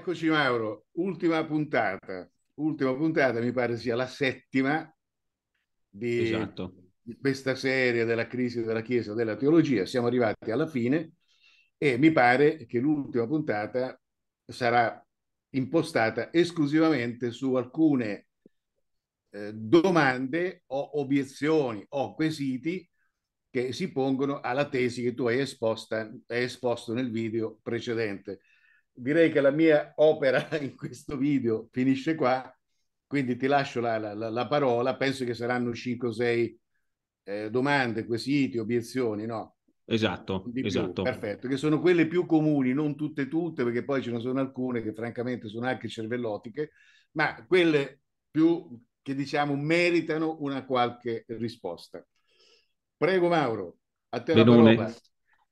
Eccoci Mauro, ultima puntata, ultima puntata, mi pare sia la settima di, esatto. di questa serie della crisi della Chiesa, della teologia. Siamo arrivati alla fine e mi pare che l'ultima puntata sarà impostata esclusivamente su alcune eh, domande o obiezioni o quesiti che si pongono alla tesi che tu hai, esposta, hai esposto nel video precedente direi che la mia opera in questo video finisce qua, quindi ti lascio la, la, la parola, penso che saranno 5 o 6 eh, domande, quesiti, obiezioni, no? Esatto, esatto. Perfetto, che sono quelle più comuni, non tutte tutte, perché poi ce ne sono alcune che francamente sono anche cervellotiche, ma quelle più che diciamo meritano una qualche risposta. Prego Mauro, a te Benone. la parola.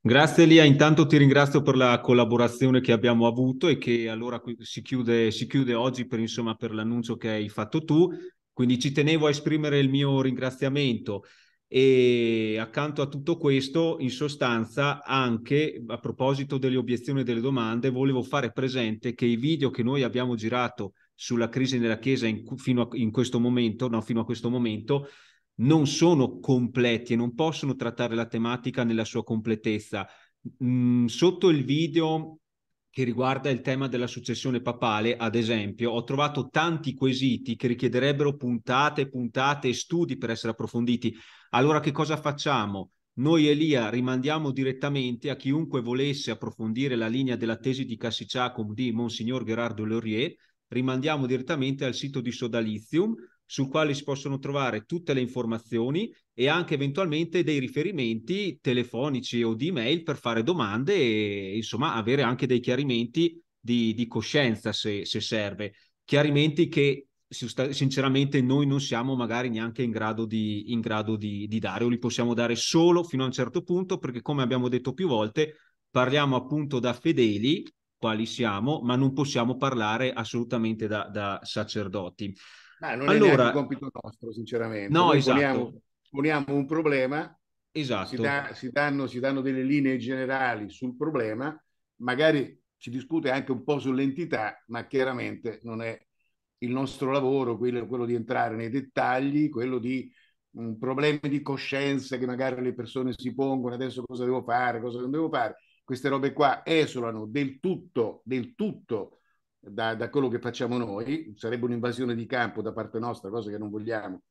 Grazie Elia, intanto ti ringrazio per la collaborazione che abbiamo avuto e che allora si chiude, si chiude oggi per, insomma, per l'annuncio che hai fatto tu, quindi ci tenevo a esprimere il mio ringraziamento e accanto a tutto questo, in sostanza, anche a proposito delle obiezioni e delle domande, volevo fare presente che i video che noi abbiamo girato sulla crisi nella Chiesa in, fino a, in questo momento, no, fino a questo momento, non sono completi e non possono trattare la tematica nella sua completezza. Mm, sotto il video che riguarda il tema della successione papale, ad esempio, ho trovato tanti quesiti che richiederebbero puntate, puntate e studi per essere approfonditi. Allora che cosa facciamo? Noi Elia rimandiamo direttamente a chiunque volesse approfondire la linea della tesi di Cassiciacum di Monsignor Gerardo Laurier, rimandiamo direttamente al sito di Sodalizium sul quale si possono trovare tutte le informazioni e anche eventualmente dei riferimenti telefonici o di email per fare domande e insomma avere anche dei chiarimenti di, di coscienza se, se, serve. Chiarimenti che sinceramente noi non siamo magari neanche in grado, di, in grado di, di dare o li possiamo dare solo fino a un certo punto perché come abbiamo detto più volte parliamo appunto da fedeli quali siamo ma non possiamo parlare assolutamente da, da sacerdoti. Ma ah, non allora, è il compito nostro, sinceramente. No, Noi esatto. Poniamo, poniamo, un problema, esatto. si, da, si, danno, si danno delle linee generali sul problema, magari si discute anche un po' sull'entità, ma chiaramente non è il nostro lavoro quello, quello di entrare nei dettagli, quello di um, problemi di coscienza che magari le persone si pongono, adesso cosa devo fare, cosa non devo fare. Queste robe qua esulano del tutto, del tutto da, da quello che facciamo noi, sarebbe un'invasione di campo da parte nostra, cosa che non vogliamo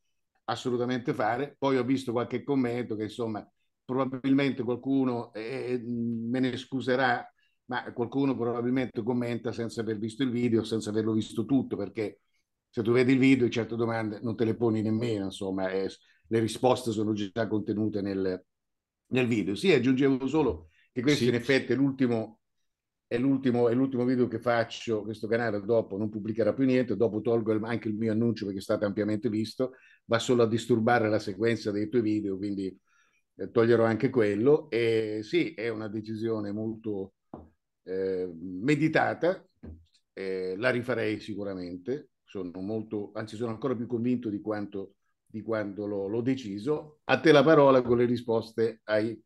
assolutamente fare. Poi ho visto qualche commento che insomma probabilmente qualcuno eh, me ne scuserà, ma qualcuno probabilmente commenta senza aver visto il video, senza averlo visto tutto, perché se tu vedi il video certe domande non te le poni nemmeno, insomma, eh, le risposte sono già contenute nel, nel video. Sì, aggiungevo solo che questo sì. in effetti è l'ultimo è l'ultimo, è l'ultimo, video che faccio, questo canale dopo non pubblicherà più niente, dopo tolgo il, anche il mio annuncio perché è stato ampiamente visto, va solo a disturbare la sequenza dei tuoi video, quindi eh, toglierò anche quello. E sì, è una decisione molto eh, meditata, eh, la rifarei sicuramente, sono molto, anzi sono ancora più convinto di quanto, di quanto l'ho, l'ho deciso. A te la parola con le risposte ai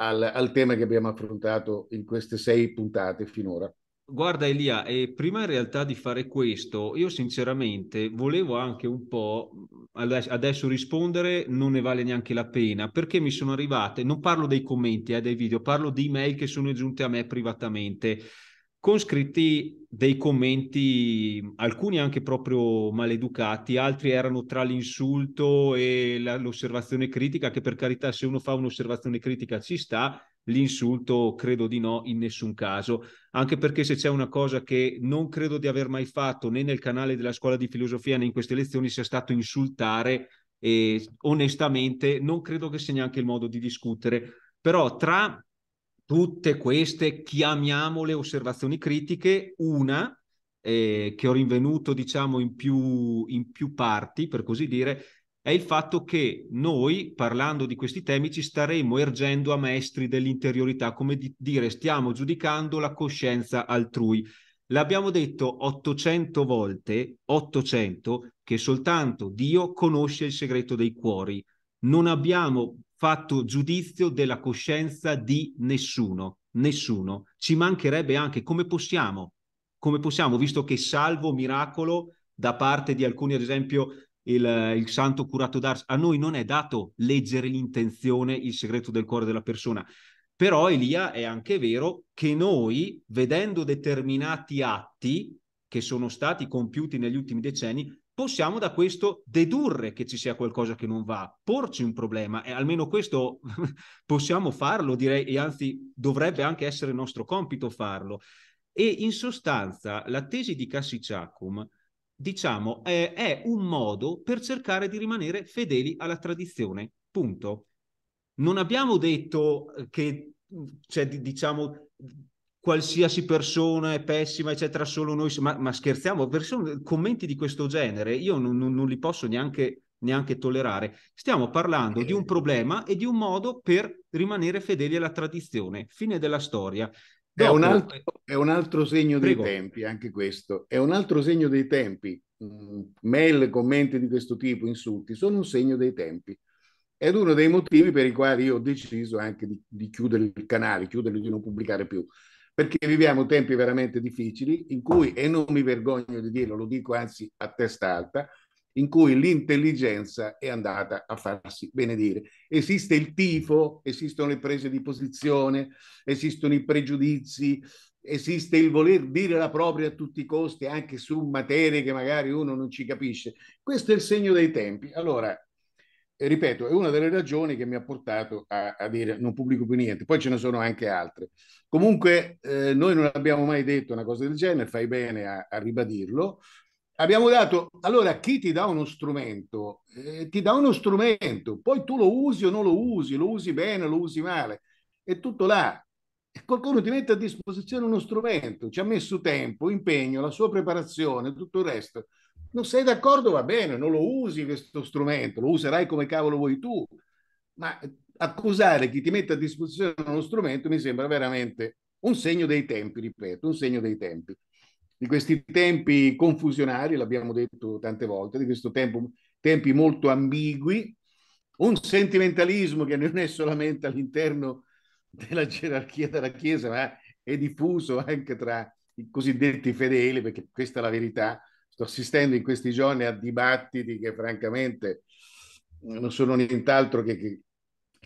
al, al tema che abbiamo affrontato in queste sei puntate finora. Guarda Elia, eh, prima in realtà di fare questo, io sinceramente volevo anche un po', adesso rispondere non ne vale neanche la pena, perché mi sono arrivate, non parlo dei commenti, eh, dei video, parlo di email che sono giunte a me privatamente con scritti dei commenti, alcuni anche proprio maleducati, altri erano tra l'insulto e la, l'osservazione critica, che per carità se uno fa un'osservazione critica ci sta, l'insulto credo di no in nessun caso, anche perché se c'è una cosa che non credo di aver mai fatto né nel canale della scuola di filosofia né in queste lezioni sia stato insultare e onestamente non credo che sia neanche il modo di discutere, però tra tutte queste, chiamiamole osservazioni critiche, una eh, che ho rinvenuto diciamo in più, in più parti, per così dire, è il fatto che noi, parlando di questi temi, ci staremo ergendo a maestri dell'interiorità, come di dire stiamo giudicando la coscienza altrui. L'abbiamo detto 800 volte, 800, che soltanto Dio conosce il segreto dei cuori. Non abbiamo fatto giudizio della coscienza di nessuno, nessuno. Ci mancherebbe anche come possiamo, come possiamo, visto che salvo miracolo da parte di alcuni, ad esempio il, il santo curato d'Ars, a noi non è dato leggere l'intenzione, il segreto del cuore della persona. Però Elia è anche vero che noi, vedendo determinati atti che sono stati compiuti negli ultimi decenni, possiamo da questo dedurre che ci sia qualcosa che non va, porci un problema e almeno questo possiamo farlo, direi, e anzi dovrebbe anche essere nostro compito farlo. E in sostanza la tesi di Cassiciacum, diciamo, è, è un modo per cercare di rimanere fedeli alla tradizione, punto. Non abbiamo detto eh, che, cioè, diciamo, qualsiasi persona è pessima, eccetera, solo noi, ma, ma scherziamo, persone, commenti di questo genere io non, non, non li posso neanche, neanche, tollerare. Stiamo parlando di un eh. problema e di un modo per rimanere fedeli alla tradizione, fine della storia. Dopo... È, un altro, è, un altro, segno Prego. dei tempi, anche questo, è un altro segno dei tempi. Mail, commenti di questo tipo, insulti, sono un segno dei tempi ed uno dei motivi per i quali io ho deciso anche di, di, chiudere il canale, chiuderlo di non pubblicare più perché viviamo tempi veramente difficili in cui, e non mi vergogno di dirlo, lo dico anzi a testa alta, in cui l'intelligenza è andata a farsi benedire. Esiste il tifo, esistono le prese di posizione, esistono i pregiudizi, esiste il voler dire la propria a tutti i costi, anche su materie che magari uno non ci capisce. Questo è il segno dei tempi. Allora, ripeto, è una delle ragioni che mi ha portato a, a, dire non pubblico più niente. Poi ce ne sono anche altre. Comunque, eh, noi non abbiamo mai detto una cosa del genere, fai bene a, a ribadirlo. Abbiamo dato, allora, chi ti dà uno strumento? Eh, ti dà uno strumento, poi tu lo usi o non lo usi, lo usi bene o lo usi male, è tutto là. Qualcuno ti mette a disposizione uno strumento, ci ha messo tempo, impegno, la sua preparazione, tutto il resto non sei d'accordo? Va bene, non lo usi questo strumento, lo userai come cavolo vuoi tu, ma eh, accusare chi ti mette a disposizione uno strumento mi sembra veramente un segno dei tempi, ripeto, un segno dei tempi, di questi tempi confusionari, l'abbiamo detto tante volte, di questo tempo, tempi molto ambigui, un sentimentalismo che non è solamente all'interno della gerarchia della Chiesa, ma è diffuso anche tra i cosiddetti fedeli, perché questa è la verità, sto assistendo in questi giorni a dibattiti che francamente non sono nient'altro che, che,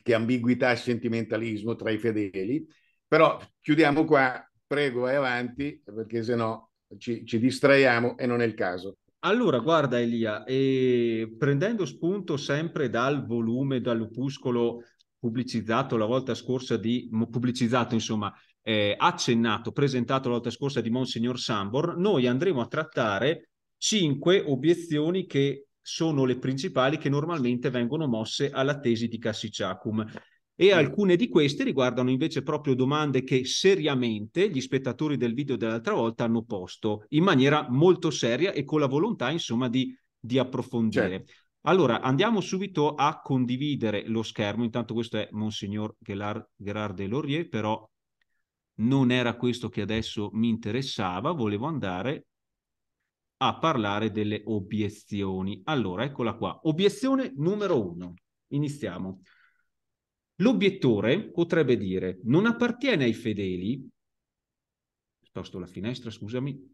che ambiguità e sentimentalismo tra i fedeli, però chiudiamo qua, prego vai avanti perché se no ci, ci distraiamo e non è il caso. Allora, guarda Elia, eh, prendendo spunto sempre dal volume, dall'opuscolo pubblicizzato la volta scorsa di, pubblicizzato insomma, eh, accennato, presentato la volta scorsa di Monsignor Sambor, noi andremo a trattare cinque obiezioni che sono le principali che normalmente vengono mosse alla tesi di Cassiciacum e alcune di queste riguardano invece proprio domande che seriamente gli spettatori del video dell'altra volta hanno posto in maniera molto seria e con la volontà insomma di, di approfondire. Certo. Allora andiamo subito a condividere lo schermo, intanto questo è Monsignor Gerard, Gerard de Laurier, però non era questo che adesso mi interessava, volevo andare a parlare delle obiezioni. Allora, eccola qua. Obiezione numero uno. Iniziamo. L'obiettore potrebbe dire non appartiene ai fedeli, sposto la finestra, scusami,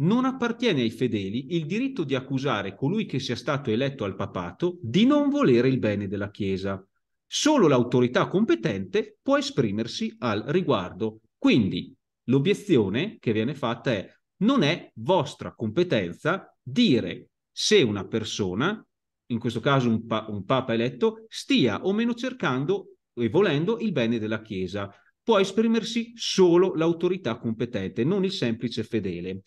non appartiene ai fedeli il diritto di accusare colui che sia stato eletto al papato di non volere il bene della Chiesa. Solo l'autorità competente può esprimersi al riguardo. Quindi l'obiezione che viene fatta è non è vostra competenza dire se una persona, in questo caso un, pa- un Papa eletto, stia o meno cercando e volendo il bene della Chiesa. Può esprimersi solo l'autorità competente, non il semplice fedele.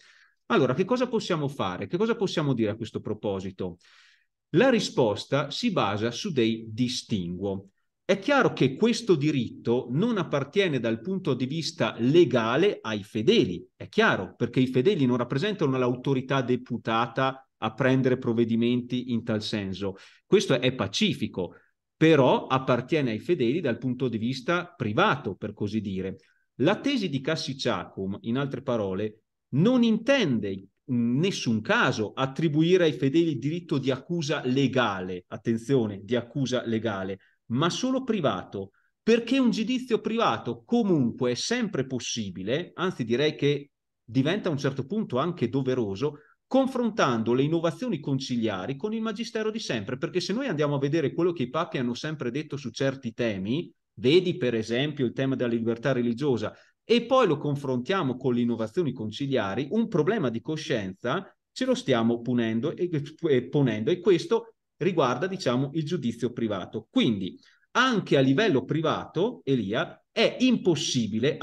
Allora, che cosa possiamo fare? Che cosa possiamo dire a questo proposito? La risposta si basa su dei distinguo. È chiaro che questo diritto non appartiene dal punto di vista legale ai fedeli, è chiaro, perché i fedeli non rappresentano l'autorità deputata a prendere provvedimenti in tal senso. Questo è pacifico, però appartiene ai fedeli dal punto di vista privato, per così dire. La tesi di Cassiciacum, in altre parole, non intende in nessun caso attribuire ai fedeli il diritto di accusa legale, attenzione, di accusa legale, ma solo privato, perché un giudizio privato comunque è sempre possibile, anzi direi che diventa a un certo punto anche doveroso, confrontando le innovazioni conciliari con il magistero di sempre, perché se noi andiamo a vedere quello che i papi hanno sempre detto su certi temi, vedi per esempio il tema della libertà religiosa, e poi lo confrontiamo con le innovazioni conciliari, un problema di coscienza ce lo stiamo punendo e, e ponendo e questo riguarda, diciamo, il giudizio privato. Quindi, anche a livello privato, Elia, è impossibile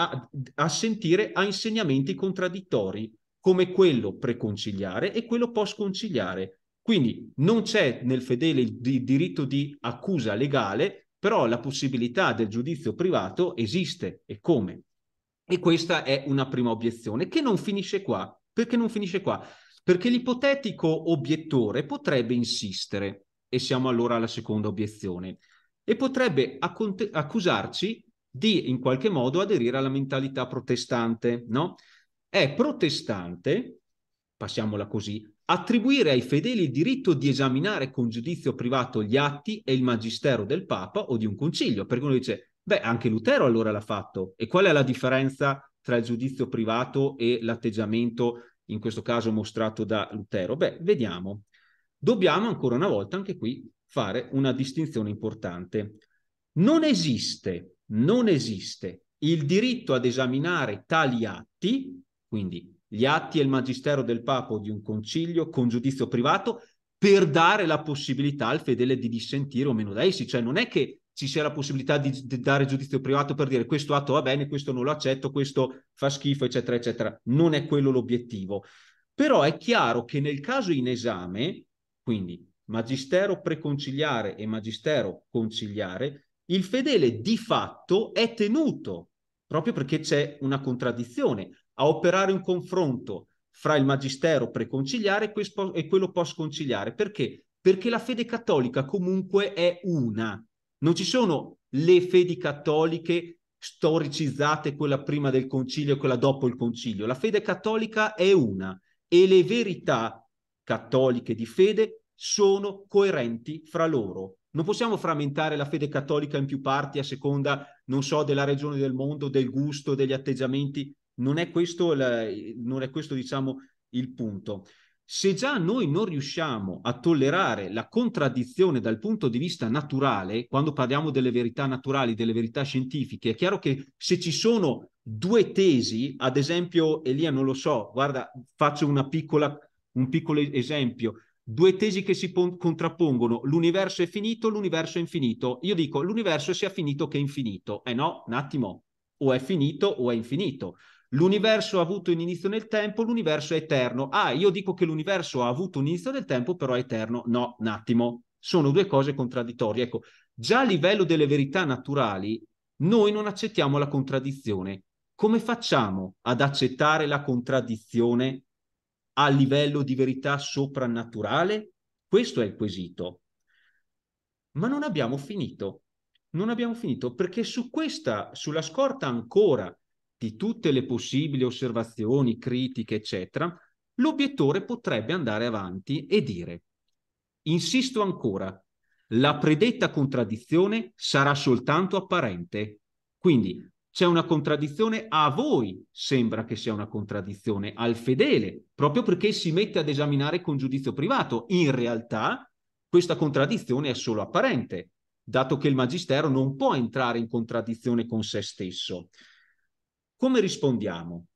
assentire a, a insegnamenti contraddittori come quello preconciliare e quello postconciliare. Quindi non c'è nel fedele il di diritto di accusa legale, però la possibilità del giudizio privato esiste e come. E questa è una prima obiezione che non finisce qua. Perché non finisce qua? Perché l'ipotetico obiettore potrebbe insistere e siamo allora alla seconda obiezione. E potrebbe accont- accusarci di in qualche modo aderire alla mentalità protestante, no? È protestante, passiamola così, attribuire ai fedeli il diritto di esaminare con giudizio privato gli atti e il magistero del Papa o di un concilio, perché uno dice, beh, anche Lutero allora l'ha fatto. E qual è la differenza tra il giudizio privato e l'atteggiamento, in questo caso mostrato da Lutero? Beh, vediamo dobbiamo ancora una volta anche qui fare una distinzione importante. Non esiste, non esiste il diritto ad esaminare tali atti, quindi gli atti e il magistero del Papa o di un concilio con giudizio privato, per dare la possibilità al fedele di dissentire o meno da essi. Cioè non è che ci sia la possibilità di, di dare giudizio privato per dire questo atto va bene, questo non lo accetto, questo fa schifo, eccetera, eccetera. Non è quello l'obiettivo. Però è chiaro che nel caso in esame, quindi magistero preconciliare e magistero conciliare, il fedele di fatto è tenuto, proprio perché c'è una contraddizione, a operare un confronto fra il magistero preconciliare e quello postconciliare. Perché? Perché la fede cattolica comunque è una. Non ci sono le fedi cattoliche storicizzate, quella prima del concilio e quella dopo il concilio. La fede cattolica è una e le verità cattoliche di fede sono coerenti fra loro. Non possiamo frammentare la fede cattolica in più parti a seconda, non so, della regione del mondo, del gusto, degli atteggiamenti. Non è questo, il, non è questo diciamo, il punto. Se già noi non riusciamo a tollerare la contraddizione dal punto di vista naturale, quando parliamo delle verità naturali, delle verità scientifiche, è chiaro che se ci sono due tesi, ad esempio, Elia non lo so, guarda, faccio piccola, un piccolo esempio, due tesi che si contrappongono, l'universo è finito, l'universo è infinito. Io dico l'universo sia finito che infinito. Eh no, un attimo, o è finito o è infinito. L'universo ha avuto un inizio nel tempo, l'universo è eterno. Ah, io dico che l'universo ha avuto un inizio nel tempo, però è eterno. No, un attimo, sono due cose contraddittorie. Ecco, già a livello delle verità naturali, noi non accettiamo la contraddizione. Come facciamo ad accettare la contraddizione a livello di verità soprannaturale? Questo è il quesito. Ma non abbiamo finito. Non abbiamo finito perché su questa, sulla scorta ancora di tutte le possibili osservazioni, critiche, eccetera, l'obiettore potrebbe andare avanti e dire, insisto ancora, la predetta contraddizione sarà soltanto apparente. Quindi c'è una contraddizione, a voi sembra che sia una contraddizione, al fedele, proprio perché si mette ad esaminare con giudizio privato. In realtà questa contraddizione è solo apparente, dato che il magistero non può entrare in contraddizione con se stesso. Come rispondiamo?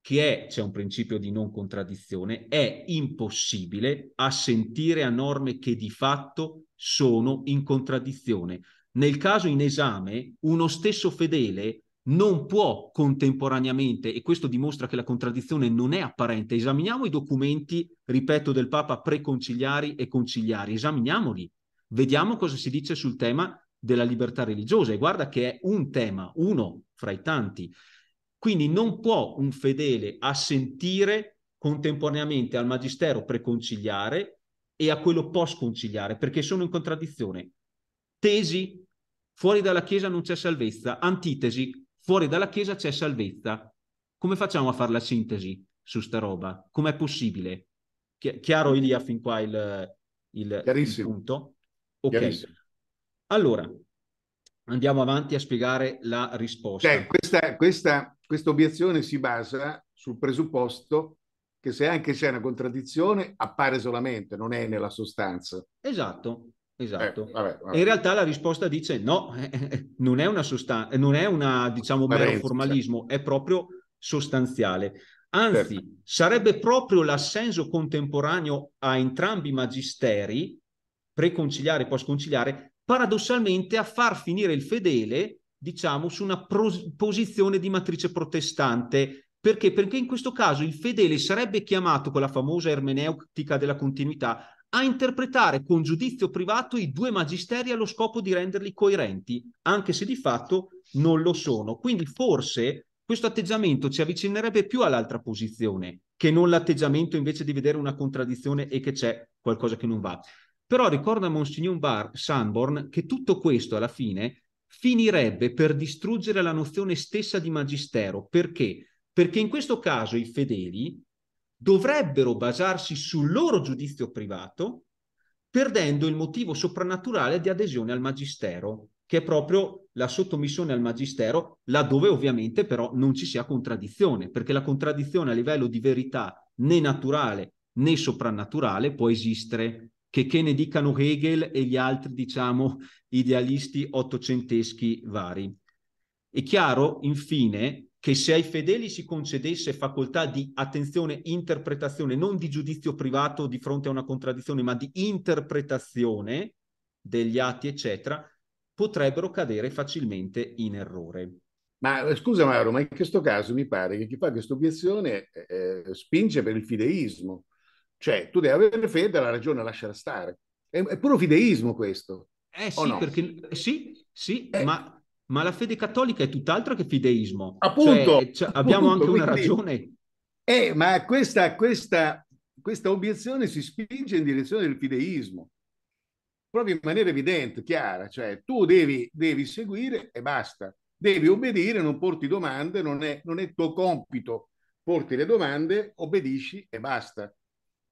Che è, c'è un principio di non contraddizione, è impossibile assentire a norme che di fatto sono in contraddizione. Nel caso in esame, uno stesso fedele non può contemporaneamente, e questo dimostra che la contraddizione non è apparente, esaminiamo i documenti, ripeto, del Papa preconciliari e conciliari, esaminiamoli, vediamo cosa si dice sul tema della libertà religiosa e guarda che è un tema, uno fra i tanti. Quindi non può un fedele assentire contemporaneamente al magistero preconciliare e a quello postconciliare perché sono in contraddizione. Tesi Fuori dalla Chiesa non c'è salvezza. Antitesi, fuori dalla Chiesa c'è salvezza. Come facciamo a fare la sintesi su sta roba? Com'è possibile? Chi- chiaro Elia fin qua il, il, il punto? Ok. Allora, andiamo avanti a spiegare la risposta. Cioè, questa, questa, questa obiezione si basa sul presupposto che se anche c'è una contraddizione appare solamente, non è nella sostanza. Esatto, eh, esatto. Eh, vabbè, vabbè. In realtà la risposta dice no, non è una sostanza, non è un diciamo, mero formalismo, è proprio sostanziale. Anzi, certo. sarebbe proprio l'assenso contemporaneo a entrambi i magisteri, preconciliare e postconciliare, paradossalmente a far finire il fedele, diciamo, su una pros- posizione di matrice protestante. Perché? Perché in questo caso il fedele sarebbe chiamato con la famosa ermeneutica della continuità a interpretare con giudizio privato i due magisteri allo scopo di renderli coerenti, anche se di fatto non lo sono. Quindi forse questo atteggiamento ci avvicinerebbe più all'altra posizione che non l'atteggiamento invece di vedere una contraddizione e che c'è qualcosa che non va. Però ricorda Monsignor Bar Sanborn che tutto questo alla fine finirebbe per distruggere la nozione stessa di magistero. Perché? Perché in questo caso i fedeli dovrebbero basarsi sul loro giudizio privato, perdendo il motivo soprannaturale di adesione al magistero, che è proprio la sottomissione al magistero, laddove ovviamente però non ci sia contraddizione, perché la contraddizione a livello di verità né naturale né soprannaturale può esistere, che, che ne dicano Hegel e gli altri, diciamo, idealisti ottocenteschi vari. È chiaro, infine, che se ai fedeli si concedesse facoltà di attenzione, interpretazione, non di giudizio privato di fronte a una contraddizione, ma di interpretazione degli atti, eccetera, potrebbero cadere facilmente in errore. Ma eh, scusa Mauro, ma in questo caso mi pare che chi fa questa obiezione eh, eh, spinge per il fideismo. Cioè, tu devi avere fede, la ragione lasciala stare. È, è puro fideismo questo. Eh sì, no? perché, sì, sì eh. ma ma la fede cattolica è tutt'altro che fideismo. Appunto. Cioè, cioè, abbiamo appunto, anche una quindi... ragione. Eh, ma questa, questa, questa obiezione si spinge in direzione del fideismo, proprio in maniera evidente, chiara. Cioè, tu devi, devi seguire e basta. Devi obbedire, non porti domande, non è, non è tuo compito. Porti le domande, obbedisci e basta.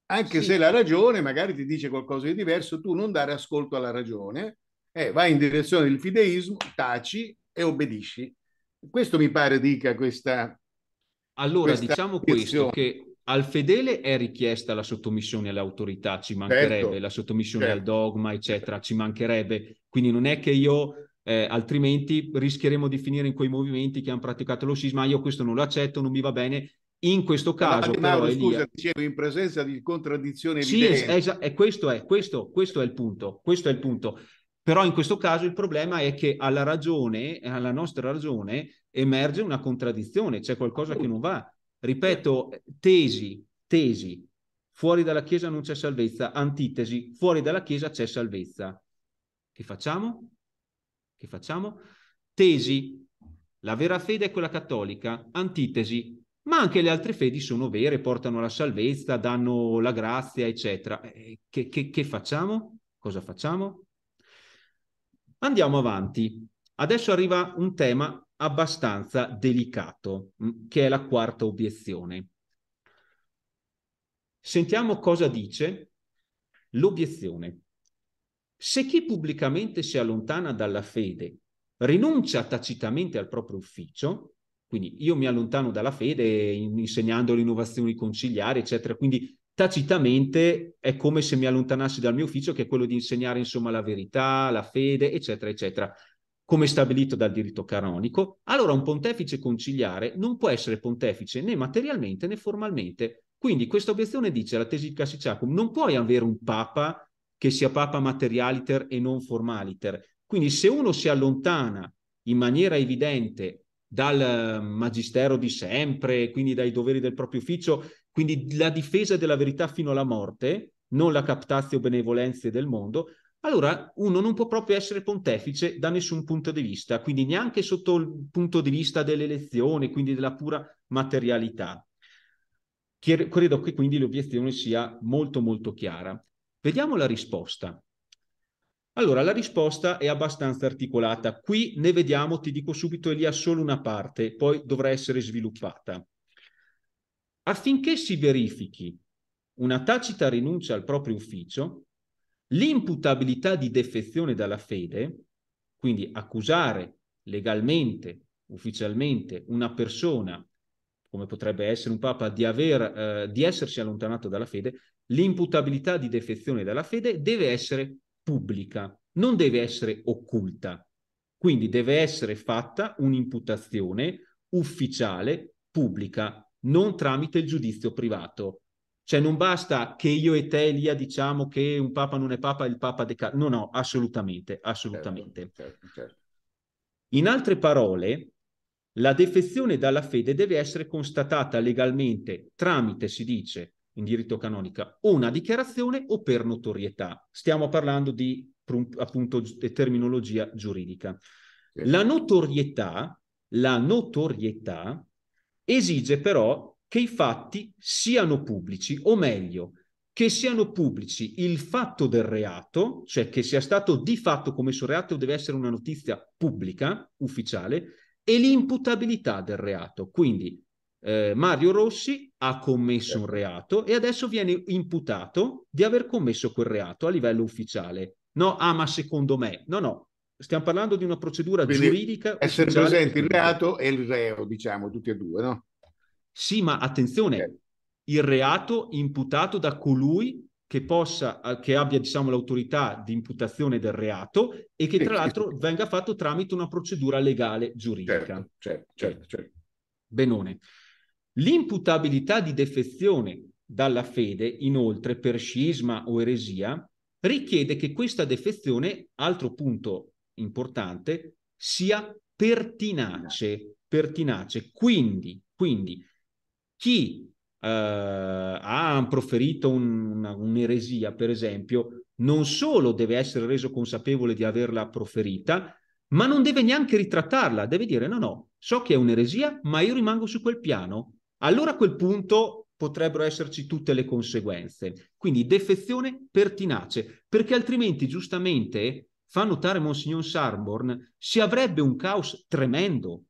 Anche sì. se la ragione magari ti dice qualcosa di diverso, tu non dare ascolto alla ragione, eh, vai in direzione del fideismo, taci e obbedisci. Questo mi pare dica questa... Allora, questa diciamo questo, che al fedele è richiesta la sottomissione all'autorità, ci certo. mancherebbe, certo, la sottomissione certo. al dogma, eccetera, ci mancherebbe. Quindi non è che io eh, altrimenti rischieremo di finire in quei movimenti che hanno praticato lo scisma, io questo non lo accetto, non mi va bene. In questo caso, ma, però, Mauro, scusa, dicevo, in presenza di contraddizioni sì, evidenti. Sì, es- es- questo, è, questo, questo, è il punto, questo è il punto. Però in questo caso il problema è che alla ragione, alla nostra ragione, emerge una contraddizione, c'è qualcosa che non va. Ripeto, tesi, tesi, fuori dalla Chiesa non c'è salvezza, antitesi, fuori dalla Chiesa c'è salvezza. Che facciamo? Che facciamo? Tesi, la vera fede è quella cattolica, antitesi, ma anche le altre fedi sono vere, portano alla salvezza, danno la grazia, eccetera. Eh, che, che, che facciamo? Cosa facciamo? Andiamo avanti. Adesso arriva un tema abbastanza delicato, mm, che è la quarta obiezione. Sentiamo cosa dice l'obiezione. Se chi pubblicamente si allontana dalla fede rinuncia tacitamente al proprio ufficio, quindi io mi allontano dalla fede insegnando le innovazioni conciliari, eccetera, quindi tacitamente è come se mi allontanassi dal mio ufficio che è quello di insegnare insomma la verità, la fede, eccetera, eccetera, come stabilito dal diritto canonico, allora un pontefice conciliare non può essere pontefice né materialmente né formalmente. Quindi questa obiezione dice la tesi di Cassiciacum, non puoi avere un papa che sia papa materialiter e non formaliter. Quindi se uno si allontana in maniera evidente dal ehm, magistero di sempre, quindi dai doveri del proprio ufficio, quindi la difesa della verità fino alla morte, non la captazio benevolenze del mondo, allora uno non può proprio essere pontefice da nessun punto di vista, quindi neanche sotto il punto di vista dell'elezione, quindi della pura materialità. Credo che quindi l'obiezione sia molto molto chiara. Vediamo la risposta. Allora, la risposta è abbastanza articolata. Qui ne vediamo, ti dico subito, Elia, solo una parte, poi dovrà essere sviluppata. Affinché si verifichi una tacita rinuncia al proprio ufficio, l'imputabilità di defezione dalla fede, quindi accusare legalmente, ufficialmente, una persona, come potrebbe essere un papa, di, aver, eh, di essersi allontanato dalla fede, l'imputabilità di defezione dalla fede deve essere pubblica, non deve essere occulta. Quindi deve essere fatta un'imputazione ufficiale, pubblica, non tramite il giudizio privato. Cioè non basta che io e te, Elia, diciamo che un papa non è papa, il papa deca... No, no, assolutamente, certo, assolutamente. Certo, certo, certo. In altre parole, la defezione dalla fede deve essere constatata legalmente tramite, si dice, in diritto canonica, una dichiarazione o per notorietà. Stiamo parlando di appunto terminologia giuridica. La notorietà, la notorietà esige però che i fatti siano pubblici, o meglio, che siano pubblici il fatto del reato, cioè che sia stato di fatto commesso reato deve essere una notizia pubblica, ufficiale, e l'imputabilità del reato, quindi eh, Mario Rossi ha commesso un certo. reato e adesso viene imputato di aver commesso quel reato a livello ufficiale. No, ah, ma secondo me, no, no, stiamo parlando di una procedura Quindi giuridica. Essere presenti il reato e il reo, diciamo, tutti e due, no? Sì, ma attenzione, okay. il reato imputato da colui che, possa, eh, che abbia diciamo, l'autorità di imputazione del reato e che tra l'altro venga fatto tramite una procedura legale giuridica. Certo, certo, certo. certo. Benone. L'imputabilità di defezione dalla fede, inoltre, per scisma o eresia, richiede che questa defezione, altro punto importante, sia pertinace. pertinace. Quindi, quindi chi eh, ha proferito un, una, un'eresia, per esempio, non solo deve essere reso consapevole di averla proferita, ma non deve neanche ritrattarla, deve dire no, no, so che è un'eresia, ma io rimango su quel piano, allora a quel punto potrebbero esserci tutte le conseguenze. Quindi defezione pertinace, perché altrimenti giustamente, fa notare Monsignor Sarborn, si avrebbe un caos tremendo.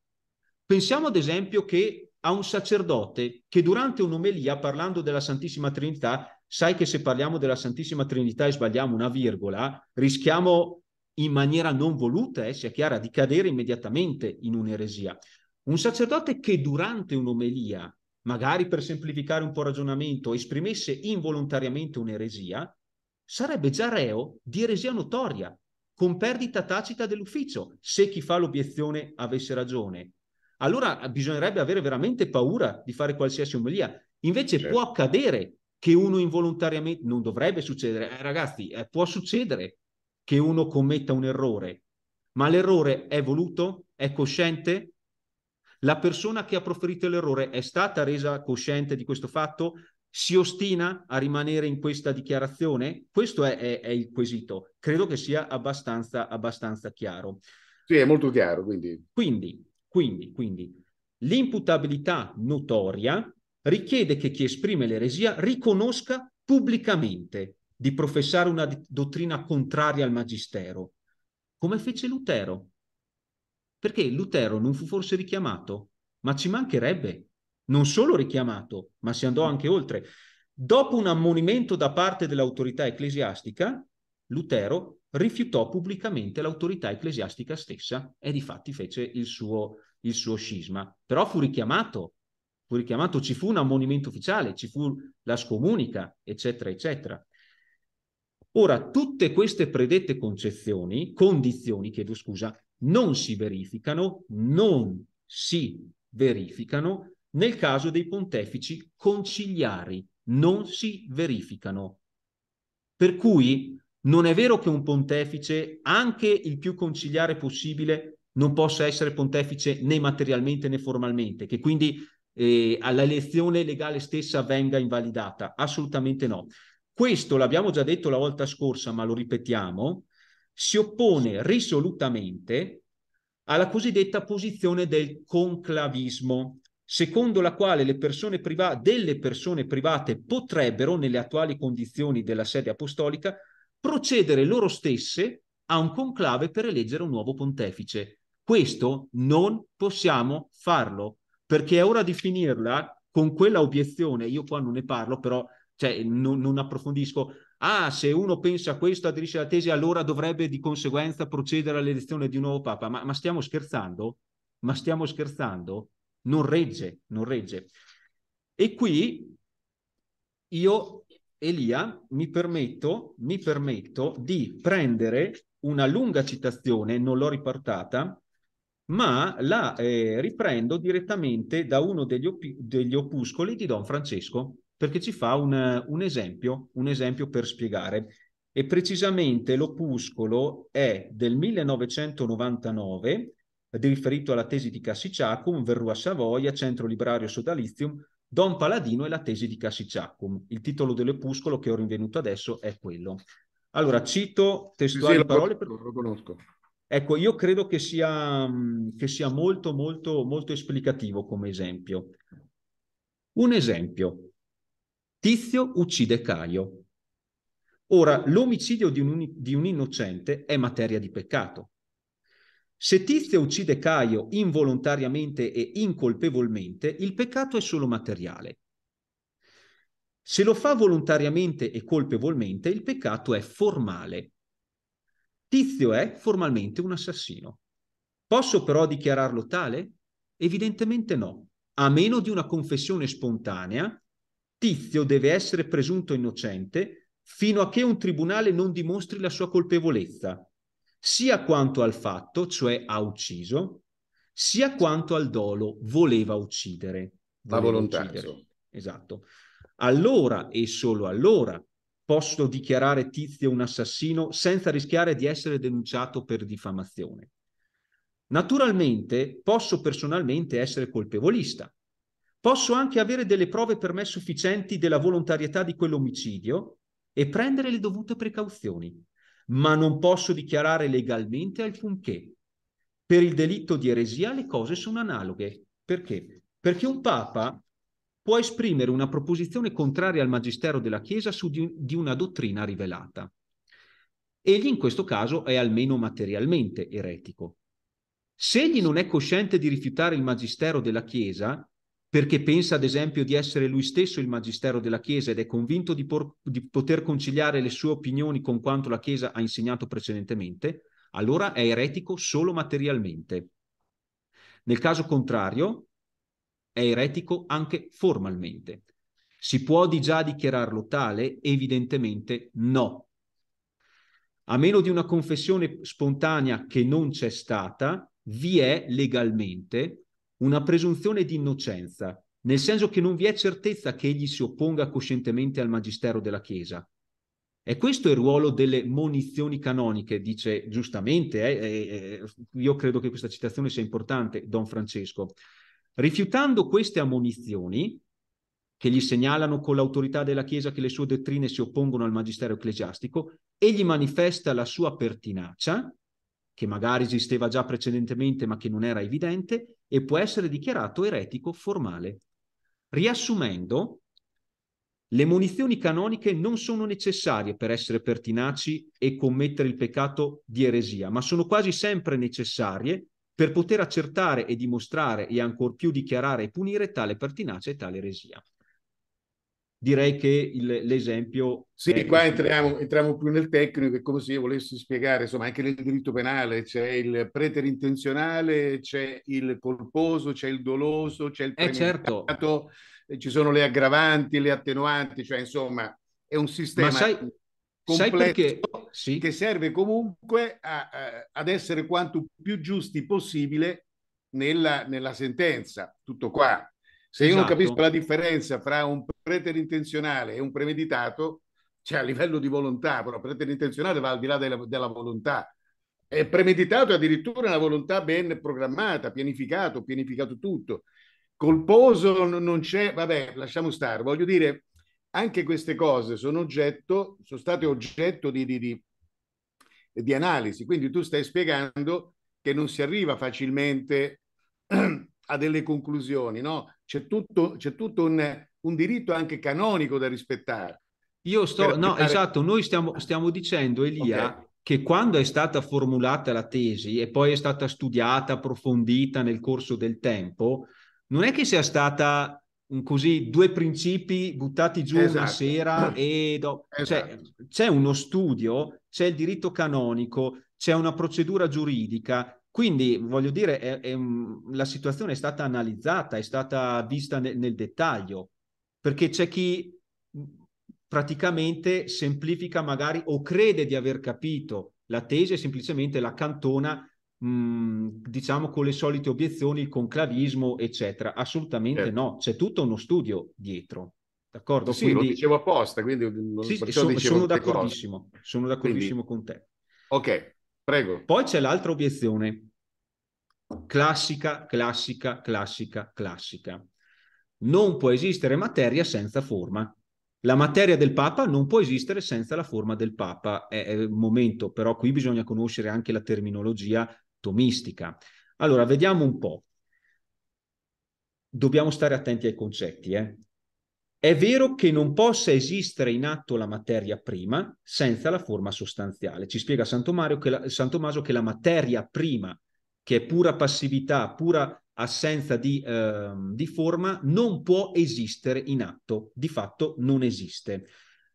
Pensiamo ad esempio che a un sacerdote che durante un'omelia, parlando della Santissima Trinità, sai che se parliamo della Santissima Trinità e sbagliamo una virgola, rischiamo in maniera non voluta, eh, sia chiara, di cadere immediatamente in un'eresia. Un sacerdote che durante un'omelia magari per semplificare un po' il ragionamento, esprimesse involontariamente un'eresia, sarebbe già reo di eresia notoria, con perdita tacita dell'ufficio, se chi fa l'obiezione avesse ragione. Allora bisognerebbe avere veramente paura di fare qualsiasi omelia. Invece certo. può accadere che uno involontariamente, non dovrebbe succedere, eh, ragazzi, eh, può succedere che uno commetta un errore, ma l'errore è voluto? È cosciente? La persona che ha proferito l'errore è stata resa cosciente di questo fatto? Si ostina a rimanere in questa dichiarazione? Questo è, è, è il quesito. Credo che sia abbastanza, abbastanza chiaro. Sì, è molto chiaro, quindi. Quindi, quindi, quindi l'imputabilità notoria richiede che chi esprime l'eresia riconosca pubblicamente di professare una dottrina contraria al magistero, come fece Lutero. Perché Lutero non fu forse richiamato? Ma ci mancherebbe. Non solo richiamato, ma si andò anche oltre. Dopo un ammonimento da parte dell'autorità ecclesiastica, Lutero rifiutò pubblicamente l'autorità ecclesiastica stessa e di fatti fece il suo, il suo scisma. Però fu richiamato, fu richiamato, ci fu un ammonimento ufficiale, ci fu la scomunica, eccetera, eccetera. Ora, tutte queste predette concezioni, condizioni, chiedo scusa, non si verificano, non si verificano nel caso dei pontefici conciliari, non si verificano. Per cui non è vero che un pontefice, anche il più conciliare possibile, non possa essere pontefice né materialmente né formalmente, che quindi eh, elezione legale stessa venga invalidata. Assolutamente no. Questo l'abbiamo già detto la volta scorsa, ma lo ripetiamo, si oppone risolutamente alla cosiddetta posizione del conclavismo, secondo la quale le persone priva- delle persone private potrebbero, nelle attuali condizioni della sede apostolica, procedere loro stesse a un conclave per eleggere un nuovo pontefice. Questo non possiamo farlo, perché è ora di finirla con quella obiezione, io qua non ne parlo, però cioè, non, non approfondisco, ah, se uno pensa a questo, aderisce alla tesi, allora dovrebbe di conseguenza procedere all'elezione di un nuovo Papa. Ma, ma stiamo scherzando? Ma stiamo scherzando? Non regge, non regge. E qui io, Elia, mi permetto, mi permetto di prendere una lunga citazione, non l'ho riportata, ma la eh, riprendo direttamente da uno degli, op- degli opuscoli di Don Francesco, perché ci fa un, un, esempio, un esempio per spiegare. E precisamente l'opuscolo è del 1999, riferito alla tesi di Cassiciacum, Verrua Savoia, Centro Librario Sodalizium, Don Paladino e la tesi di Cassiciacum. Il titolo dell'opuscolo che ho rinvenuto adesso è quello. Allora, cito testuali sì, sì, parole. Per... Lo conosco. Ecco, io credo che sia, che sia molto, molto, molto esplicativo come esempio. Un esempio. Tizio uccide Caio. Ora, l'omicidio di un, di un innocente è materia di peccato. Se Tizio uccide Caio involontariamente e incolpevolmente, il peccato è solo materiale. Se lo fa volontariamente e colpevolmente, il peccato è formale. Tizio è formalmente un assassino. Posso però dichiararlo tale? Evidentemente no, a meno di una confessione spontanea Tizio deve essere presunto innocente fino a che un tribunale non dimostri la sua colpevolezza, sia quanto al fatto, cioè ha ucciso, sia quanto al dolo voleva uccidere. La volontà. Esatto. Allora e solo allora posso dichiarare Tizio un assassino senza rischiare di essere denunciato per diffamazione. Naturalmente posso personalmente essere colpevolista, Posso anche avere delle prove per me sufficienti della volontarietà di quell'omicidio e prendere le dovute precauzioni, ma non posso dichiarare legalmente alcunché. Per il delitto di eresia le cose sono analoghe. Perché? Perché un papa può esprimere una proposizione contraria al magistero della Chiesa su di, di una dottrina rivelata. Egli in questo caso è almeno materialmente eretico. Se egli non è cosciente di rifiutare il magistero della Chiesa, perché pensa ad esempio di essere lui stesso il magistero della Chiesa ed è convinto di, por- di, poter conciliare le sue opinioni con quanto la Chiesa ha insegnato precedentemente, allora è eretico solo materialmente. Nel caso contrario, è eretico anche formalmente. Si può di già dichiararlo tale? Evidentemente no. A meno di una confessione spontanea che non c'è stata, vi è legalmente una presunzione di innocenza, nel senso che non vi è certezza che egli si opponga coscientemente al magistero della Chiesa. E questo è il ruolo delle munizioni canoniche, dice giustamente, eh, eh, eh, io credo che questa citazione sia importante, Don Francesco. Rifiutando queste ammonizioni, che gli segnalano con l'autorità della Chiesa che le sue dottrine si oppongono al magistero ecclesiastico, egli manifesta la sua pertinacia che magari esisteva già precedentemente ma che non era evidente, e può essere dichiarato eretico formale. Riassumendo, le munizioni canoniche non sono necessarie per essere pertinaci e commettere il peccato di eresia, ma sono quasi sempre necessarie per poter accertare e dimostrare e ancor più dichiarare e punire tale pertinacia e tale eresia direi che il, l'esempio... Sì, è... qua entriamo, entriamo, più nel tecnico, è come se io volessi spiegare, insomma, anche nel diritto penale c'è il preterintenzionale, c'è il colposo, c'è il doloso, c'è il eh, certo. premeditato, eh certo. ci sono le aggravanti, le attenuanti, cioè insomma è un sistema... Ma sai... Sai perché? Sì. che serve comunque a, a, ad essere quanto più giusti possibile nella, nella sentenza. Tutto qua. Se io non esatto. capisco la differenza fra un preterintenzionale e un premeditato, cioè a livello di volontà, però preterintenzionale va al di là della, della volontà. È premeditato addirittura una volontà ben programmata, pianificato, pianificato tutto. Colposo non c'è, vabbè, lasciamo stare. Voglio dire, anche queste cose sono oggetto, sono state oggetto di, di, di, di analisi. Quindi tu stai spiegando che non si arriva facilmente a delle conclusioni, no? C'è tutto, c'è tutto un, un diritto anche canonico da rispettare. Io sto, no, fare... esatto, noi stiamo, stiamo dicendo, Elia, okay. che quando è stata formulata la tesi e poi è stata studiata, approfondita nel corso del tempo, non è che sia stata così due principi buttati giù esatto. una sera e do... Cioè, esatto. cioè, c'è uno studio, c'è il diritto canonico, c'è una procedura giuridica. Quindi voglio dire, è, è, la situazione è stata analizzata, è stata vista nel, nel dettaglio perché c'è chi praticamente semplifica magari o crede di aver capito la tesi e semplicemente la cantona mh, diciamo con le solite obiezioni, il conclavismo, eccetera. Assolutamente certo. no, c'è tutto uno studio dietro. D'accordo? Sì, quindi... lo dicevo apposta, quindi non sì, sono, sono d'accordissimo, sono d'accordissimo quindi... con te. Ok, prego. Poi c'è l'altra obiezione, classica, classica, classica, classica non può esistere materia senza forma. La materia del Papa non può esistere senza la forma del Papa. È, un momento, però qui bisogna conoscere anche la terminologia tomistica. Allora, vediamo un po'. Dobbiamo stare attenti ai concetti. Eh? È vero che non possa esistere in atto la materia prima senza la forma sostanziale. Ci spiega Santo Mario che la, San Tommaso che la materia prima, che è pura passività, pura assenza di, eh, di forma non può esistere in atto, di fatto non esiste.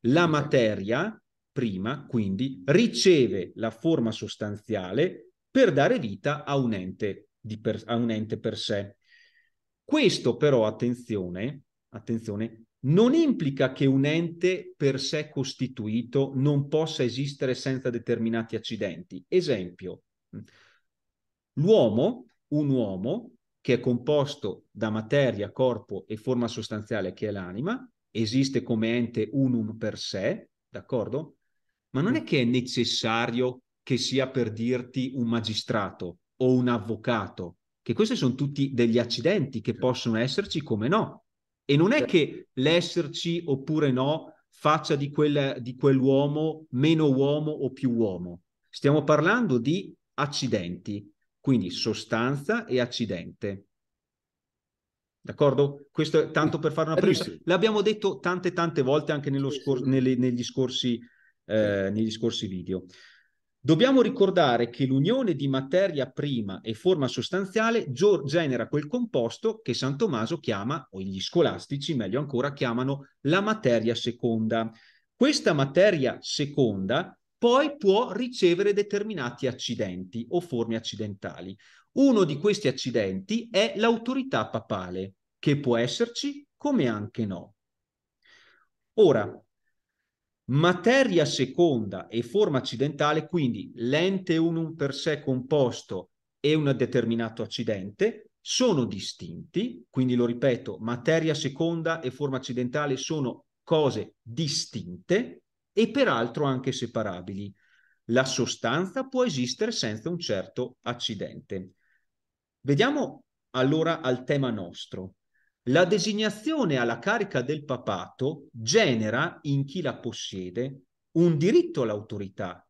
La materia prima, quindi, riceve la forma sostanziale per dare vita a un ente, per, a un ente per sé. Questo però, attenzione, attenzione, non implica che un ente per sé costituito non possa esistere senza determinati accidenti. Esempio, l'uomo, un uomo, che è composto da materia, corpo e forma sostanziale che è l'anima, esiste come ente unum per sé, d'accordo? Ma non è mm. che è necessario che sia per dirti un magistrato o un avvocato, che questi sono tutti degli accidenti che possono esserci come no. E non è che l'esserci oppure no faccia di, quel, di quell'uomo meno uomo o più uomo. Stiamo parlando di accidenti quindi sostanza e accidente. D'accordo? Questo è tanto per fare una eh, premessa. L'abbiamo detto tante tante volte anche scor- nelle, negli, scorsi, eh, negli scorsi video. Dobbiamo ricordare che l'unione di materia prima e forma sostanziale genera quel composto che San Tommaso chiama, o gli scolastici meglio ancora, chiamano la materia seconda. Questa materia seconda poi può ricevere determinati accidenti o forme accidentali. Uno di questi accidenti è l'autorità papale, che può esserci come anche no. Ora, materia seconda e forma accidentale, quindi l'ente unum per sé composto e un determinato accidente, sono distinti, quindi lo ripeto, materia seconda e forma accidentale sono cose distinte, e peraltro anche separabili. La sostanza può esistere senza un certo accidente. Vediamo allora al tema nostro. La designazione alla carica del papato genera in chi la possiede un diritto all'autorità.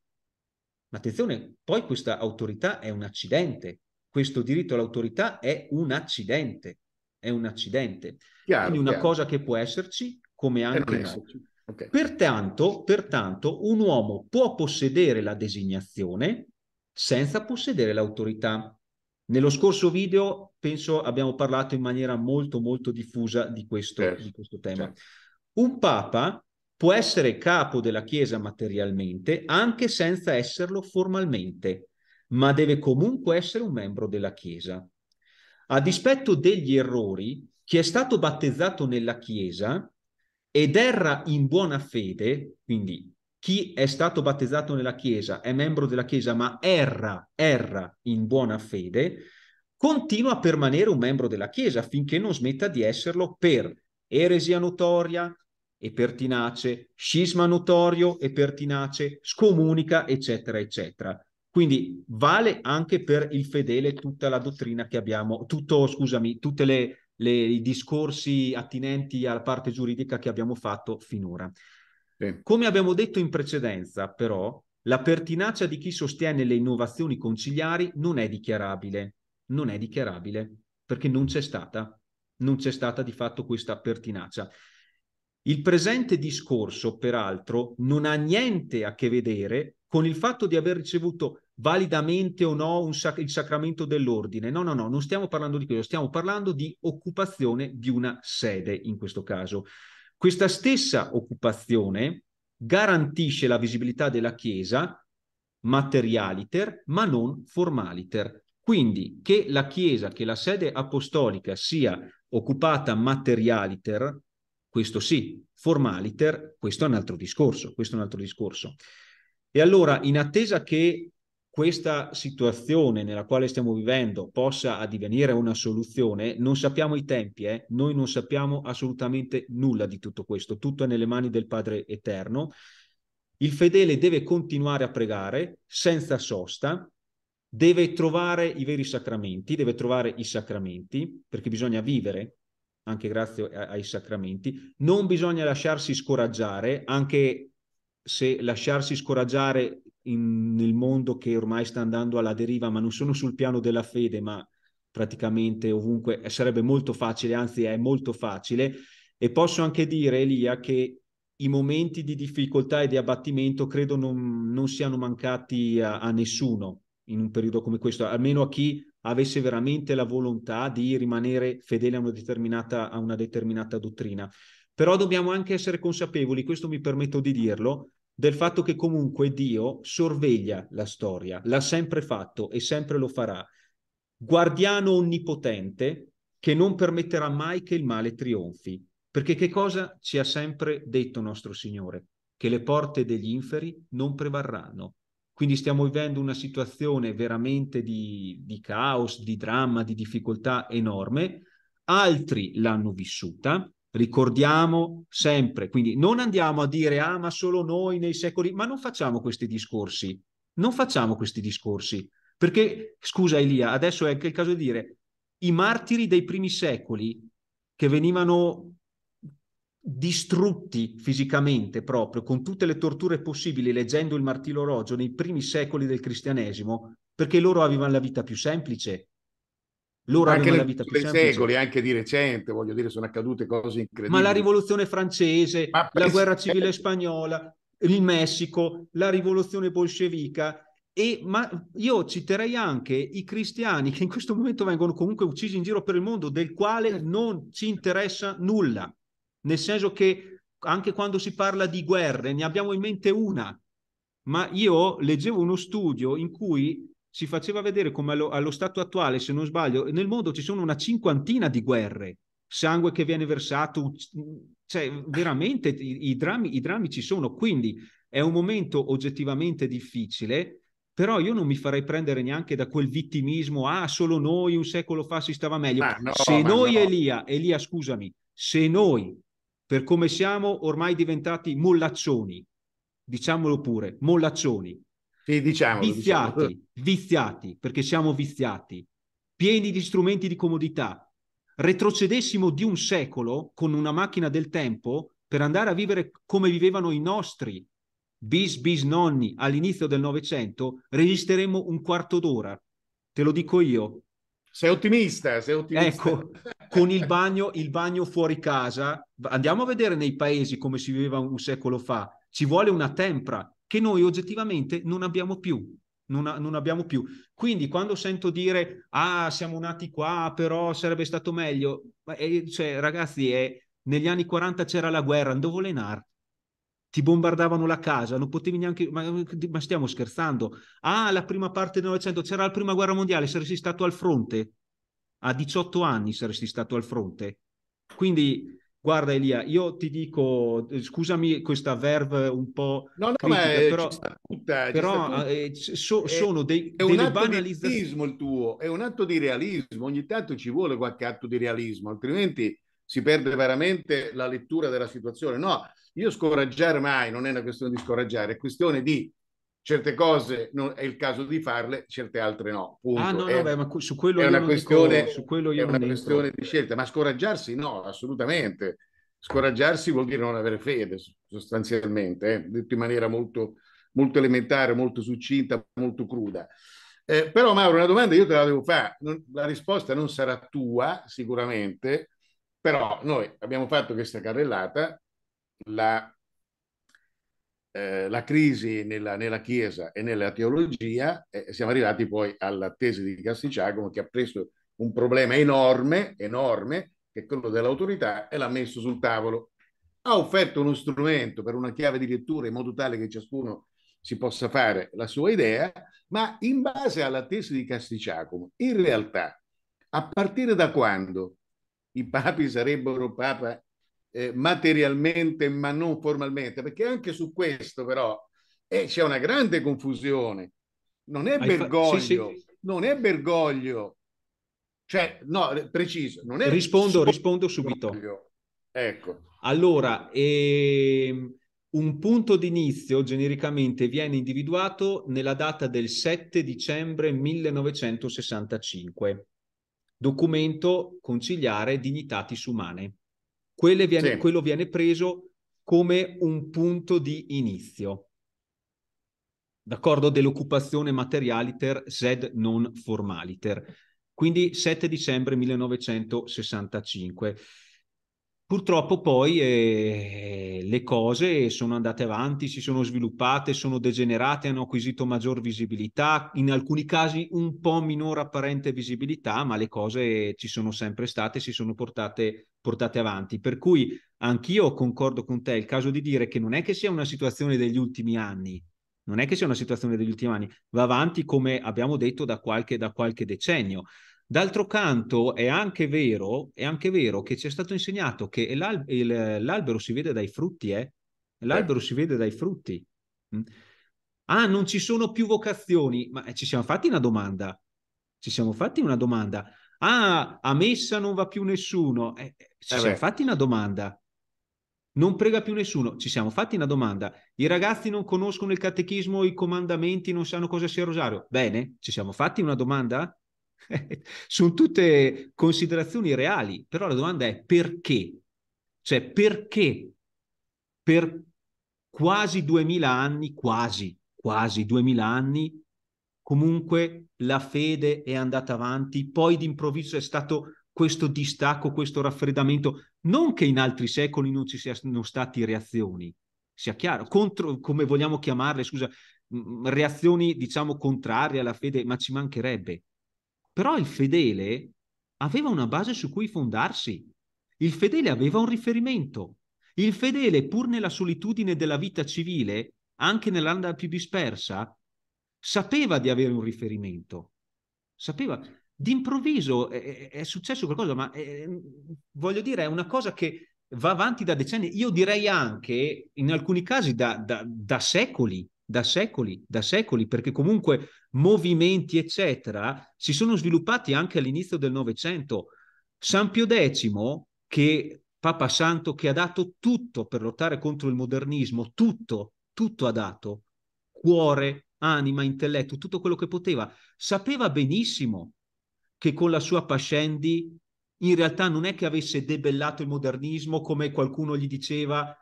Ma attenzione, poi questa autorità è un accidente. Questo diritto all'autorità è un accidente. È un accidente. Chiaro, Quindi una chiaro. cosa che può esserci, come anche in altri Okay. Pertanto, pertanto, un uomo può possedere la designazione senza possedere l'autorità. Nello scorso video penso abbiamo parlato in maniera molto molto diffusa di questo, certo, di questo tema. Certo. Un papa può essere capo della Chiesa materialmente anche senza esserlo formalmente, ma deve comunque essere un membro della Chiesa. A dispetto degli errori, chi è stato battezzato nella Chiesa ed erra in buona fede, quindi chi è stato battezzato nella Chiesa è membro della Chiesa, ma erra, erra in buona fede, continua a permanere un membro della Chiesa finché non smetta di esserlo per eresia notoria e pertinace, scisma notorio e pertinace, scomunica, eccetera, eccetera. Quindi vale anche per il fedele tutta la dottrina che abbiamo, tutto, scusami, tutte le le, i discorsi attinenti alla parte giuridica che abbiamo fatto finora. Sì. Come abbiamo detto in precedenza, però, la pertinacia di chi sostiene le innovazioni conciliari non è dichiarabile, non è dichiarabile, perché non c'è stata, non c'è stata di fatto questa pertinacia. Il presente discorso, peraltro, non ha niente a che vedere con il fatto di aver ricevuto validamente o no sac- il sacramento dell'ordine. No, no, no, non stiamo parlando di quello, stiamo parlando di occupazione di una sede in questo caso. Questa stessa occupazione garantisce la visibilità della Chiesa materialiter, ma non formaliter. Quindi che la Chiesa, che la sede apostolica sia occupata materialiter, questo sì, formaliter, questo è un altro discorso, questo è un altro discorso. E allora, in attesa che questa situazione nella quale stiamo vivendo possa divenire una soluzione, non sappiamo i tempi, eh? noi non sappiamo assolutamente nulla di tutto questo, tutto è nelle mani del Padre Eterno. Il fedele deve continuare a pregare senza sosta, deve trovare i veri sacramenti, deve trovare i sacramenti, perché bisogna vivere anche grazie ai sacramenti, non bisogna lasciarsi scoraggiare, anche se lasciarsi scoraggiare in, nel mondo che ormai sta andando alla deriva, ma non sono sul piano della fede, ma praticamente ovunque eh, sarebbe molto facile, anzi è molto facile. E posso anche dire, Elia, che i momenti di difficoltà e di abbattimento credo non, non siano mancati a, a, nessuno in un periodo come questo, almeno a chi avesse veramente la volontà di rimanere fedele a una determinata, a una determinata dottrina. Però dobbiamo anche essere consapevoli, questo mi permetto di dirlo, del fatto che comunque Dio sorveglia la storia, l'ha sempre fatto e sempre lo farà. Guardiano onnipotente che non permetterà mai che il male trionfi. Perché che cosa ci ha sempre detto nostro Signore? Che le porte degli inferi non prevarranno. Quindi stiamo vivendo una situazione veramente di, di caos, di dramma, di difficoltà enorme. Altri l'hanno vissuta, ricordiamo sempre, quindi non andiamo a dire ah ma solo noi nei secoli, ma non facciamo questi discorsi, non facciamo questi discorsi, perché scusa Elia, adesso è anche il caso di dire i martiri dei primi secoli che venivano distrutti fisicamente proprio con tutte le torture possibili leggendo il martiro rogio nei primi secoli del cristianesimo perché loro avevano la vita più semplice loro anche nel, vita più secoli, anche di recente, voglio dire, sono accadute cose incredibili. Ma la rivoluzione francese, la guerra civile spagnola, il Messico, la rivoluzione bolscevica. E, ma io citerei anche i cristiani che in questo momento vengono comunque uccisi in giro per il mondo, del quale non ci interessa nulla. Nel senso che anche quando si parla di guerre, ne abbiamo in mente una. Ma io leggevo uno studio in cui si faceva vedere come allo, allo stato attuale, se non sbaglio, nel mondo ci sono una cinquantina di guerre, sangue che viene versato, cioè veramente i, i, drammi, i drammi ci sono, quindi è un momento oggettivamente difficile, però io non mi farei prendere neanche da quel vittimismo, ah solo noi un secolo fa si stava meglio. No, se noi no. Elia, Elia scusami, se noi per come siamo ormai diventati mollaccioni, diciamolo pure, mollaccioni, sì, diciamo, viziati, diciamo. viziati, perché siamo viziati, pieni di strumenti di comodità. Retrocedessimo di un secolo con una macchina del tempo per andare a vivere come vivevano i nostri bis bis nonni all'inizio del Novecento, resisteremmo un quarto d'ora. Te lo dico io, sei ottimista, sei ottimista. Ecco, con il bagno, il bagno, fuori casa, andiamo a vedere nei paesi come si viveva un secolo fa. Ci vuole una tempra, che noi oggettivamente non abbiamo più. Non, non, abbiamo più. Quindi quando sento dire, ah, siamo nati qua, però sarebbe stato meglio, eh, cioè, ragazzi, eh, negli anni 40 c'era la guerra, andavo lenar, ti bombardavano la casa, non potevi neanche, ma, eh, ma stiamo scherzando. Ah, la prima parte del Novecento c'era la prima guerra mondiale, saresti stato al fronte, a 18 anni saresti stato al fronte. Quindi Guarda Elia, io ti dico, eh, scusami questa verve un po'... No, no, critica, ma però, tutta, però eh, so, è, sono dei, è un atto di realismo il tuo, è un atto di realismo, ogni tanto ci vuole qualche atto di realismo, altrimenti si perde veramente la lettura della situazione. No, io scoraggiare mai, non è una questione di scoraggiare, è questione di certe cose non, è il caso di farle, certe altre no. Punto. Ah, no, è, beh, ma su quello è una questione, dico, su quello è una questione di scelta, ma scoraggiarsi no, assolutamente. Scoraggiarsi vuol dire non avere fede, sostanzialmente, eh, detto in maniera molto, molto elementare, molto succinta, molto cruda. Eh, però Mauro, una domanda io te la devo fare, non, la risposta non sarà tua sicuramente, però noi abbiamo fatto questa carrellata, la eh, la crisi nella, nella, Chiesa e nella teologia, eh, siamo arrivati poi alla tesi di Castigiacomo che ha preso un problema enorme, enorme, che è quello dell'autorità, e l'ha messo sul tavolo. Ha offerto uno strumento per una chiave di lettura in modo tale che ciascuno si possa fare la sua idea, ma in base alla tesi di Castigiacomo, in realtà, a partire da quando i papi sarebbero papa eh, materialmente ma non formalmente, perché anche su questo però eh, c'è una grande confusione. Non è Bergoglio, sì, sì. non è Bergoglio, cioè no, eh, preciso, non è... Rispondo, rispondo subito. Ecco. Allora, ehm, un punto d'inizio genericamente viene individuato nella data del 7 dicembre 1965, documento conciliare Dignitatis Umane viene, sì. quello viene preso come un punto di inizio, d'accordo, dell'occupazione materialiter sed non formaliter. Quindi 7 dicembre 1965. Purtroppo poi eh, le cose sono andate avanti, si sono sviluppate, sono degenerate, hanno acquisito maggior visibilità, in alcuni casi un po' minore apparente visibilità, ma le cose ci sono sempre state, si sono portate, portate avanti. Per cui anch'io concordo con te, è il caso di dire che non è che sia una situazione degli ultimi anni, non è che sia una situazione degli ultimi anni, va avanti come abbiamo detto da qualche, da qualche decennio. D'altro canto è anche vero, è anche vero che ci è stato insegnato che l'al- il, l'albero si vede dai frutti, eh? L'albero eh. si vede dai frutti. Mm. Ah, non ci sono più vocazioni, ma eh, ci siamo fatti una domanda. Ci siamo fatti una domanda. Ah, a messa non va più nessuno. Eh, eh, ci eh siamo beh. fatti una domanda. Non prega più nessuno. Ci siamo fatti una domanda. I ragazzi non conoscono il catechismo, i comandamenti, non sanno cosa sia il rosario. Bene, ci siamo fatti una domanda? Sono tutte considerazioni reali, però la domanda è perché? Cioè perché per quasi 2000 anni, quasi, quasi 2000 anni, comunque la fede è andata avanti, poi d'improvviso è stato questo distacco, questo raffreddamento, non che in altri secoli non ci siano stati reazioni, sia chiaro, contro, come vogliamo chiamarle, scusa, mm, mm, reazioni diciamo contrarie alla fede, ma ci mancherebbe, però il fedele aveva una base su cui fondarsi. Il fedele aveva un riferimento. Il fedele, pur nella solitudine della vita civile, anche nell'anda più dispersa, sapeva di avere un riferimento. Sapeva. D'improvviso è, è successo qualcosa, ma è, eh, voglio dire, è una cosa che va avanti da decenni. Io direi anche, in alcuni casi, da, da, da secoli da secoli, da secoli, perché comunque movimenti, eccetera, si sono sviluppati anche all'inizio del Novecento. San Pio X, che Papa Santo, che ha dato tutto per lottare contro il modernismo, tutto, tutto ha dato, cuore, anima, intelletto, tutto quello che poteva, sapeva benissimo che con la sua Pascendi in realtà non è che avesse debellato il modernismo come qualcuno gli diceva,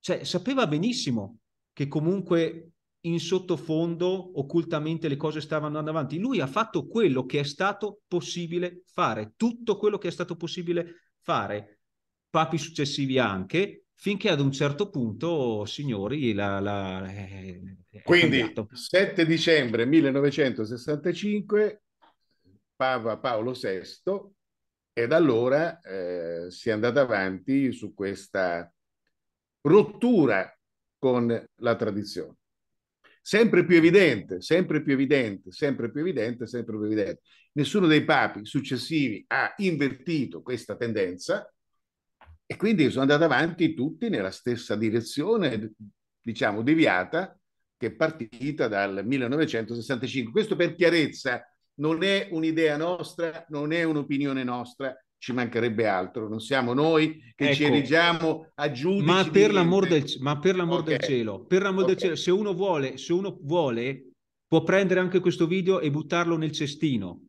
cioè sapeva benissimo che comunque in sottofondo occultamente le cose stavano andando avanti. Lui ha fatto quello che è stato possibile fare, tutto quello che è stato possibile fare, papi successivi anche, finché ad un certo punto, signori, la, la, eh, Quindi, 7 dicembre 1965, Papa Paolo VI, e da allora eh, si è andato avanti su questa rottura con la tradizione. Sempre più evidente, sempre più evidente, sempre più evidente, sempre più evidente. Nessuno dei papi successivi ha invertito questa tendenza e quindi sono andati avanti tutti nella stessa direzione, diciamo, deviata che è partita dal 1965. Questo per chiarezza non è un'idea nostra, non è un'opinione nostra, ci mancherebbe altro, non siamo noi che ecco. ci erigiamo a giudici. Ma per l'amor, del, ma per l'amor okay. del cielo, per l'amor okay. del cielo, se uno, vuole, se uno vuole, può prendere anche questo video e buttarlo nel cestino.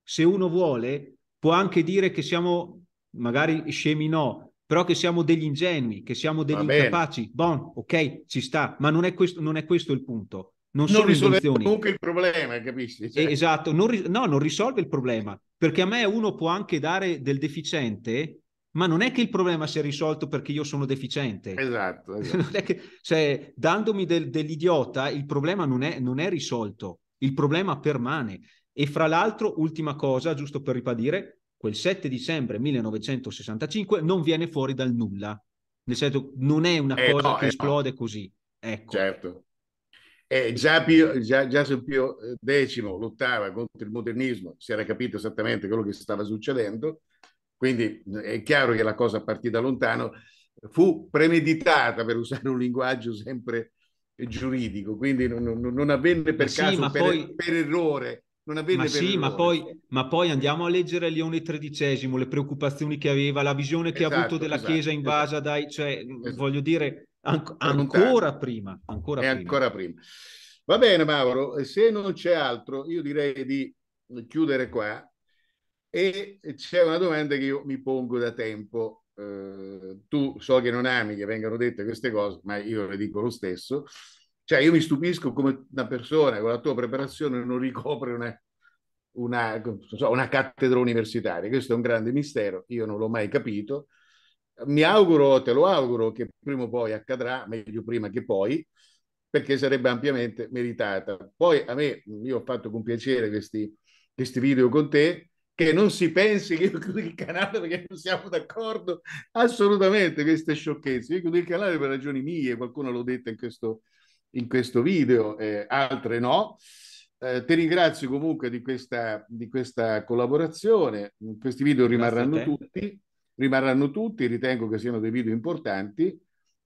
Se uno vuole, può anche dire che siamo magari scemi no, però che siamo degli ingenui, che siamo degli incapaci. Bon, ok, ci sta, ma non è questo, non è questo il punto. Non, non risolve comunque il problema, capisci? Cioè... esatto, non ri- no, non risolve il problema perché a me uno può anche dare del deficiente, ma non è che il problema sia risolto perché io sono deficiente. Esatto. esatto. Che, cioè, dandomi del, dell'idiota, il problema non è, non è risolto, il problema permane. E fra l'altro, ultima cosa, giusto per ribadire, quel 7 dicembre 1965 non viene fuori dal nulla. Nel senso, non è una eh, cosa no, che eh, esplode no. così. Ecco. Certo. E già, Pio, già, già sul Pio X, eh, lottava contro il modernismo, si era capito esattamente quello che stava succedendo, quindi eh, è chiaro che la cosa partì da lontano, fu premeditata per usare un linguaggio sempre giuridico, quindi non, non, non avvenne per sì, caso, per, poi... per errore, ma sì, ma poi, ma poi, andiamo a leggere Leone XIII, le preoccupazioni che aveva, la visione che esatto, ha avuto esatto, della esatto, Chiesa invasa esatto, dai, cioè voglio dire, An- ancora prima. Ancora prima. ancora prima. Va bene Mauro, se non c'è altro io direi di chiudere qua e c'è una domanda che io mi pongo da tempo. Eh, tu so che non ami che vengano dette queste cose, ma io le dico lo stesso. Cioè io mi stupisco come una persona con la tua preparazione non ricopre una, una, so, una cattedra universitaria. Questo è un grande mistero, io non l'ho mai capito mi auguro, te lo auguro, che prima o poi accadrà, meglio prima che poi, perché sarebbe ampiamente meritata. Poi a me, io ho fatto con piacere questi, questi video con te, che non si pensi che io chiudo il canale perché non siamo d'accordo, assolutamente queste sciocchezze. Io chiudo il canale per ragioni mie, qualcuno l'ho detto in questo, in questo video, eh, altre no. Eh, ti ringrazio comunque di questa, di questa collaborazione, questi video rimarranno tutti rimarranno tutti, ritengo che siano dei video importanti.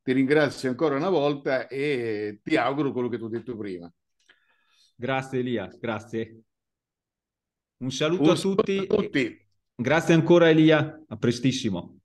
Ti ringrazio ancora una volta e ti auguro quello che tu hai detto prima. Grazie Elia, grazie. Un saluto, Un a, tutti. a tutti. Grazie ancora Elia, a prestissimo.